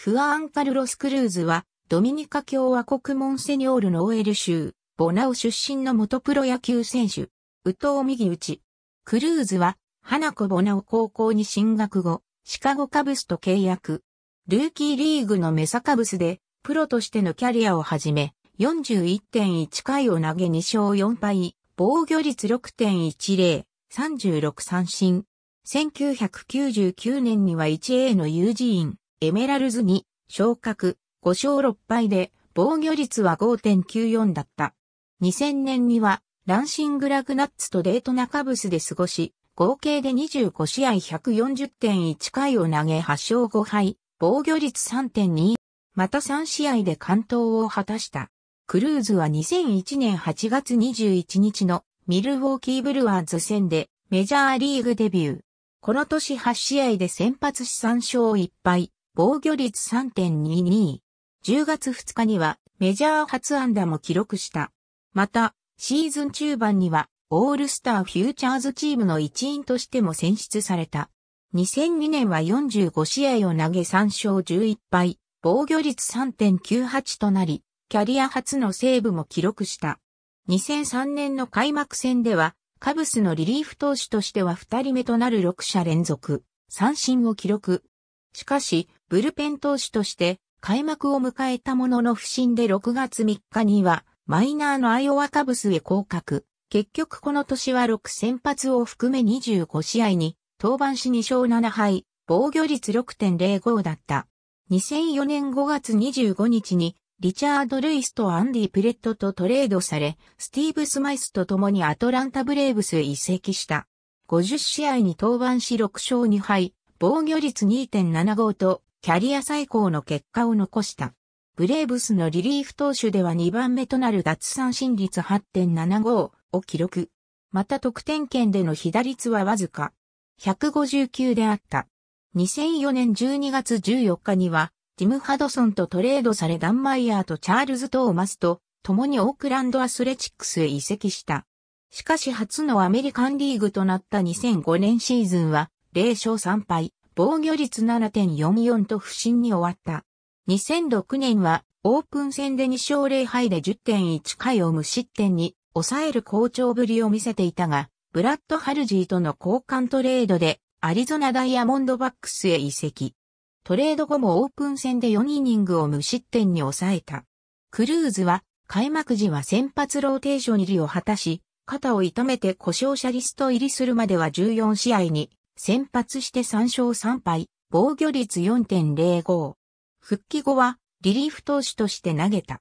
フアン・カルロス・クルーズは、ドミニカ共和国モンセニョールのオエル州、ボナオ出身の元プロ野球選手、ウミギ右打。クルーズは、花子ボナオ高校に進学後、シカゴカブスと契約。ルーキーリーグのメサカブスで、プロとしてのキャリアを始め、41.1回を投げ2勝4敗、防御率6.10、36三振。1999年には 1A の友人。エメラルズに昇格、5勝6敗で防御率は5.94だった。2000年にはランシングラグナッツとデートナカブスで過ごし、合計で25試合140.1回を投げ8勝5敗、防御率3.2。また3試合で完投を果たした。クルーズは2001年8月21日のミルウォーキーブルワーズ戦でメジャーリーグデビュー。この年8試合で先発し3勝1敗、防御率3.22。10月2日にはメジャー初安打も記録した。また、シーズン中盤にはオールスターフューチャーズチームの一員としても選出された。2002年は45試合を投げ3勝11敗、防御率3.98となり、キャリア初のセーブも記録した。2003年の開幕戦では、カブスのリリーフ投手としては2人目となる6者連続、三振を記録。しかし、ブルペン投手として開幕を迎えたものの不振で6月3日にはマイナーのアイオワカブスへ降格。結局この年は6先発を含め25試合に登板し2勝7敗、防御率6.05だった。2004年5月25日にリチャード・ルイスとアンディ・プレットとトレードされ、スティーブ・スマイスと共にアトランタ・ブレーブスへ移籍した。50試合に登板し6勝2敗、防御率2.75とキャリア最高の結果を残した。ブレーブスのリリーフ投手では2番目となる脱三振率8.75を記録。また得点圏での被打率はわずか159であった。2004年12月14日には、ティム・ハドソンとトレードされダンマイヤーとチャールズ・トーマスと共にオークランドアスレチックスへ移籍した。しかし初のアメリカンリーグとなった2005年シーズンは0勝3敗、防御率7.44と不振に終わった。2006年はオープン戦で2勝0敗で10.1回を無失点に抑える好調ぶりを見せていたが、ブラッド・ハルジーとの交換トレードでアリゾナダイヤモンドバックスへ移籍。トレード後もオープン戦で4イニングを無失点に抑えた。クルーズは開幕時は先発ローテーション入りを果たし、肩を痛めて故障者リスト入りするまでは14試合に先発して3勝3敗、防御率4.05。復帰後はリリーフ投手として投げた。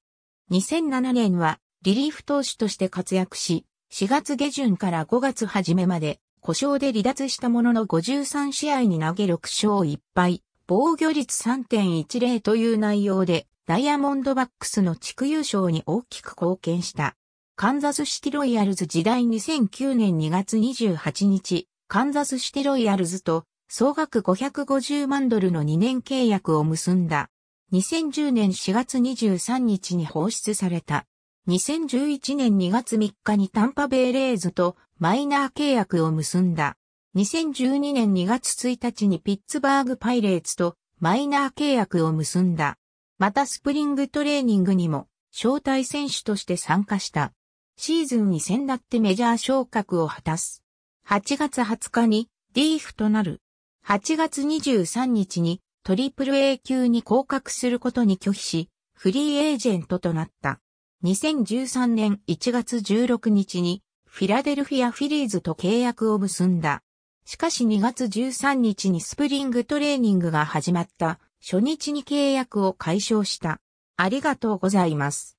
2007年はリリーフ投手として活躍し、4月下旬から5月初めまで故障で離脱したものの53試合に投げ6勝1敗、防御率3.10という内容でダイヤモンドバックスの地区優勝に大きく貢献した。カンザスシティロイヤルズ時代2009年2月28日、カンザスシテロイヤルズと総額550万ドルの2年契約を結んだ。2010年4月23日に放出された。2011年2月3日にタンパベイレーズとマイナー契約を結んだ。2012年2月1日にピッツバーグパイレーツとマイナー契約を結んだ。またスプリングトレーニングにも招待選手として参加した。シーズンに0だってメジャー昇格を果たす。8月20日にリーフとなる。8月23日にトリプル A 級に降格することに拒否し、フリーエージェントとなった。2013年1月16日にフィラデルフィアフィリーズと契約を結んだ。しかし2月13日にスプリングトレーニングが始まった初日に契約を解消した。ありがとうございます。